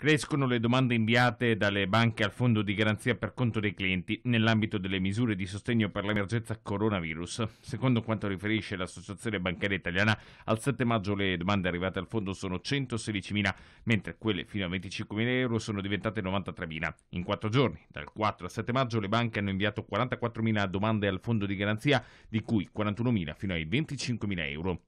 Crescono le domande inviate dalle banche al fondo di garanzia per conto dei clienti nell'ambito delle misure di sostegno per l'emergenza coronavirus. Secondo quanto riferisce l'Associazione Bancaria Italiana, al 7 maggio le domande arrivate al fondo sono 116.000, mentre quelle fino a 25.000 euro sono diventate 93.000. In quattro giorni, dal 4 al 7 maggio, le banche hanno inviato 44.000 domande al fondo di garanzia, di cui 41.000 fino ai 25.000 euro.